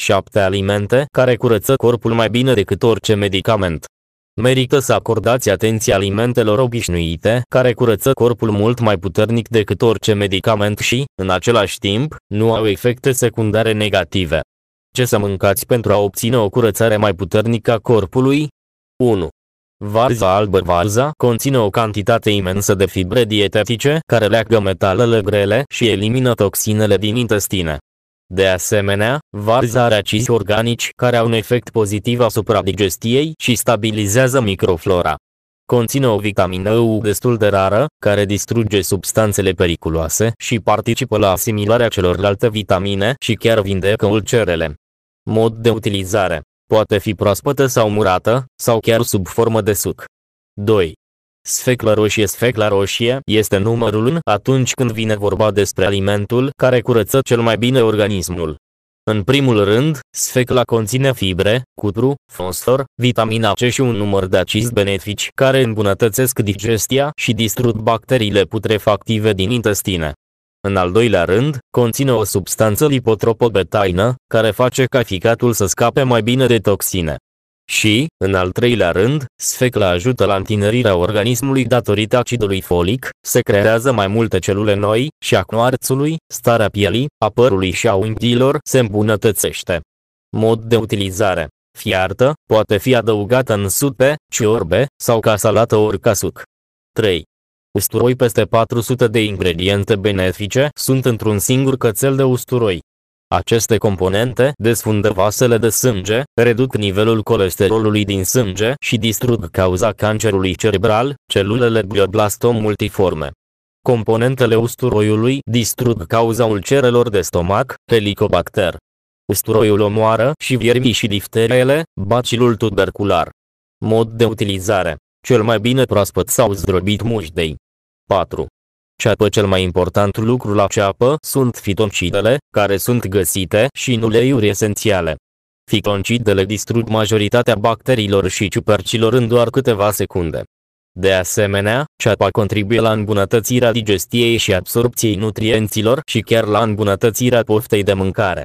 7 alimente care curăță corpul mai bine decât orice medicament. Merită să acordați atenție alimentelor obișnuite, care curăță corpul mult mai puternic decât orice medicament și, în același timp, nu au efecte secundare negative. Ce să mâncați pentru a obține o curățare mai puternică a corpului? 1. Varza albă Varza conține o cantitate imensă de fibre dietetice care leagă metalele grele și elimină toxinele din intestine. De asemenea, varza acizi organici care au un efect pozitiv asupra digestiei și stabilizează microflora. Conține o vitamină U destul de rară, care distruge substanțele periculoase și participă la asimilarea celorlalte vitamine și chiar vindecă ulcerele. Mod de utilizare. Poate fi proaspătă sau murată, sau chiar sub formă de suc. 2. Sfecla roșie Sfecla roșie este numărul 1 atunci când vine vorba despre alimentul care curăță cel mai bine organismul. În primul rând, sfecla conține fibre, cutru, fosfor, vitamina C și un număr de acizi benefici care îmbunătățesc digestia și distrug bacteriile putrefactive din intestine. În al doilea rând, conține o substanță lipotropobetaină, care face ca ficatul să scape mai bine de toxine. Și, în al treilea rând, sfecla ajută la întinerirea organismului datorită acidului folic, se creează mai multe celule noi, și a cnoarțului, starea pielii, a părului și a unghiilor se îmbunătățește. Mod de utilizare Fiartă, poate fi adăugată în supe, ciorbe, sau ca salată ori ca suc. 3. Usturoi peste 400 de ingrediente benefice sunt într-un singur cățel de usturoi. Aceste componente desfundă vasele de sânge, reduc nivelul colesterolului din sânge și distrug cauza cancerului cerebral, celulele glioblastom multiforme. Componentele usturoiului distrug cauza ulcerelor de stomac, helicobacter. Usturoiul omoară și viermii și difteriele, bacilul tubercular. Mod de utilizare. Cel mai bine proaspăt sau zdrobit mușdei. 4. Ceapă cel mai important lucru la ceapă sunt fitoncidele, care sunt găsite și în uleiuri esențiale. Fitoncidele distrug majoritatea bacteriilor și ciupercilor în doar câteva secunde. De asemenea, ceapa contribuie la îmbunătățirea digestiei și absorpției nutrienților și chiar la îmbunătățirea poftei de mâncare.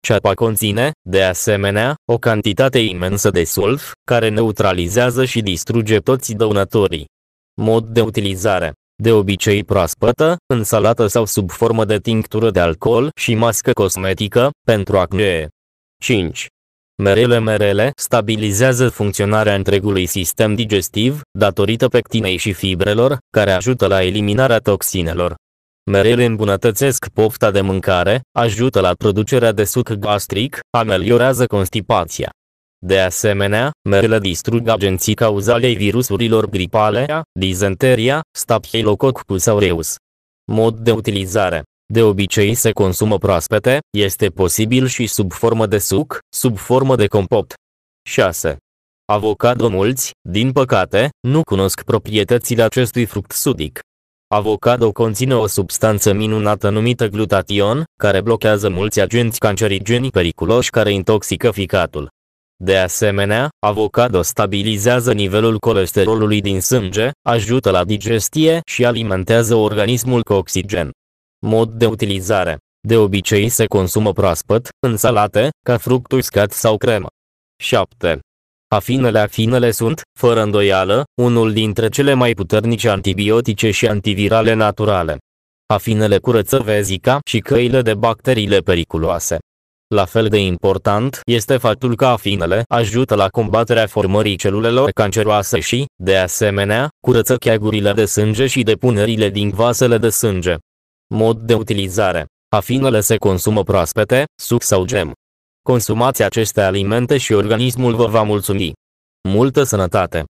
Ceapa conține, de asemenea, o cantitate imensă de sulf, care neutralizează și distruge toți dăunătorii. Mod de utilizare de obicei proaspătă, în salată sau sub formă de tinctură de alcool și mască cosmetică, pentru acne. 5. Merele Merele stabilizează funcționarea întregului sistem digestiv, datorită pectinei și fibrelor, care ajută la eliminarea toxinelor. Merele îmbunătățesc pofta de mâncare, ajută la producerea de suc gastric, ameliorează constipația, de asemenea, merele distrug agenții cauzalei virusurilor gripale, dizenteria, staphylococcus aureus. Mod de utilizare de obicei se consumă proaspete, este posibil și sub formă de suc, sub formă de compot. 6. Avocado mulți, din păcate, nu cunosc proprietățile acestui fruct sudic. Avocado conține o substanță minunată numită glutation, care blochează mulți agenți cancerigeni periculoși care intoxică ficatul. De asemenea, avocado stabilizează nivelul colesterolului din sânge, ajută la digestie și alimentează organismul cu oxigen. Mod de utilizare De obicei se consumă proaspăt, în salate, ca fruct uscat sau cremă. 7. Afinele Afinele sunt, fără îndoială, unul dintre cele mai puternice antibiotice și antivirale naturale. Afinele curăță vezica și căile de bacteriile periculoase. La fel de important este faptul că afinele ajută la combaterea formării celulelor canceroase și, de asemenea, curăță cheagurile de sânge și depunerile din vasele de sânge. Mod de utilizare Afinele se consumă proaspete, suc sau gem. Consumați aceste alimente și organismul vă va mulțumi. Multă sănătate!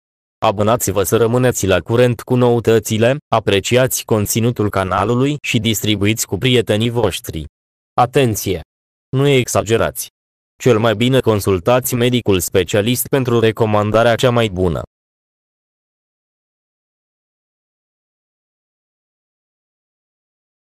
Abonați-vă să rămâneți la curent cu noutățile, apreciați conținutul canalului și distribuiți cu prietenii voștri. Atenție! Nu exagerați. Cel mai bine consultați medicul specialist pentru recomandarea cea mai bună.